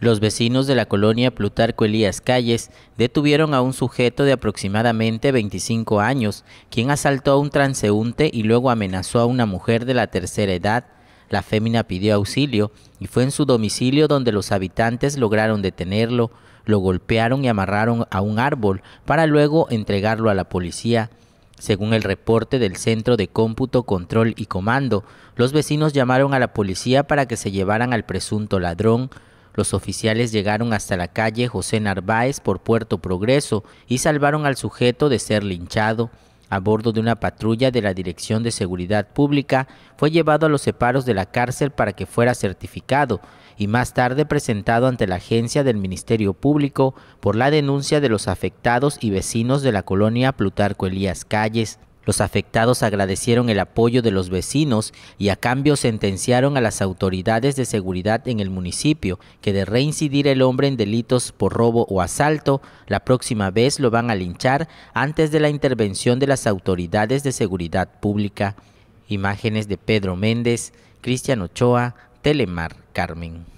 Los vecinos de la colonia Plutarco Elías Calles detuvieron a un sujeto de aproximadamente 25 años, quien asaltó a un transeúnte y luego amenazó a una mujer de la tercera edad. La fémina pidió auxilio y fue en su domicilio donde los habitantes lograron detenerlo, lo golpearon y amarraron a un árbol para luego entregarlo a la policía. Según el reporte del Centro de Cómputo, Control y Comando, los vecinos llamaron a la policía para que se llevaran al presunto ladrón, los oficiales llegaron hasta la calle José Narváez por Puerto Progreso y salvaron al sujeto de ser linchado. A bordo de una patrulla de la Dirección de Seguridad Pública, fue llevado a los separos de la cárcel para que fuera certificado y más tarde presentado ante la agencia del Ministerio Público por la denuncia de los afectados y vecinos de la colonia Plutarco Elías Calles. Los afectados agradecieron el apoyo de los vecinos y a cambio sentenciaron a las autoridades de seguridad en el municipio que de reincidir el hombre en delitos por robo o asalto, la próxima vez lo van a linchar antes de la intervención de las autoridades de seguridad pública. Imágenes de Pedro Méndez, Cristian Ochoa, Telemar Carmen.